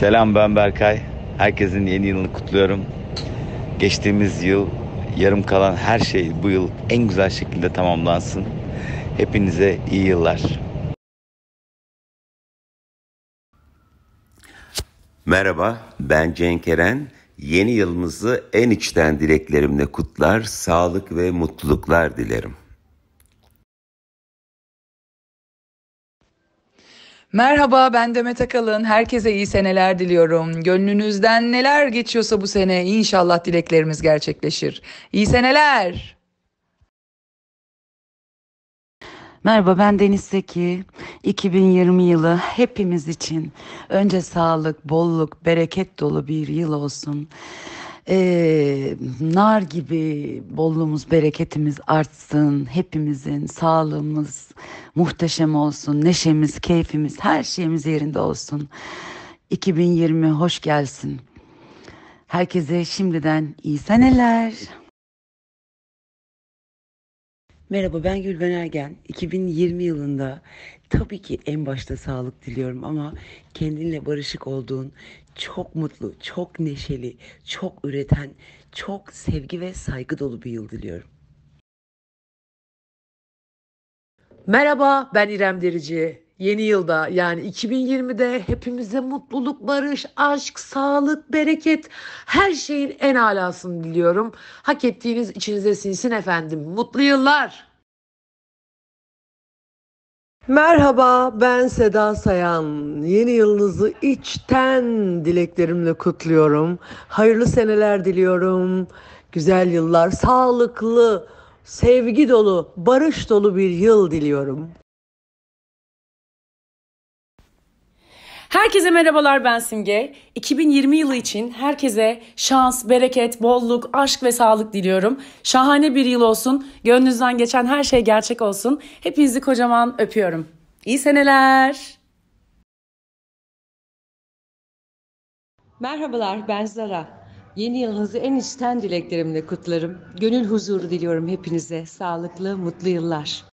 Selam ben Berkay. Herkesin yeni yılını kutluyorum. Geçtiğimiz yıl yarım kalan her şey bu yıl en güzel şekilde tamamlansın. Hepinize iyi yıllar. Merhaba ben Cenk Eren. Yeni yılımızı en içten dileklerimle kutlar, sağlık ve mutluluklar dilerim. Merhaba ben Demet Akalın. Herkese iyi seneler diliyorum. Gönlünüzden neler geçiyorsa bu sene inşallah dileklerimiz gerçekleşir. İyi seneler. Merhaba ben Deniz Seki. 2020 yılı hepimiz için önce sağlık, bolluk, bereket dolu bir yıl olsun. Ee, nar gibi bolluğumuz, bereketimiz artsın. Hepimizin sağlığımız muhteşem olsun. Neşemiz, keyfimiz, her şeyimiz yerinde olsun. 2020 hoş gelsin. Herkese şimdiden iyi seneler. Merhaba ben Gülben Ergen. 2020 yılında tabii ki en başta sağlık diliyorum ama kendinle barışık olduğun, çok mutlu, çok neşeli, çok üreten, çok sevgi ve saygı dolu bir yıl diliyorum. Merhaba ben İrem Derici. Yeni yılda yani 2020'de hepimize mutluluk, barış, aşk, sağlık, bereket her şeyin en alasını diliyorum. Hak ettiğiniz içinize sinsin efendim. Mutlu yıllar. Merhaba ben Seda Sayan. Yeni yılınızı içten dileklerimle kutluyorum. Hayırlı seneler diliyorum. Güzel yıllar, sağlıklı, sevgi dolu, barış dolu bir yıl diliyorum. Herkese merhabalar ben Simge. 2020 yılı için herkese şans, bereket, bolluk, aşk ve sağlık diliyorum. Şahane bir yıl olsun. Gönlünüzden geçen her şey gerçek olsun. Hepinizi kocaman öpüyorum. İyi seneler. Merhabalar ben Zara. Yeni yılınızı en içten dileklerimle kutlarım. Gönül huzuru diliyorum hepinize. Sağlıklı, mutlu yıllar.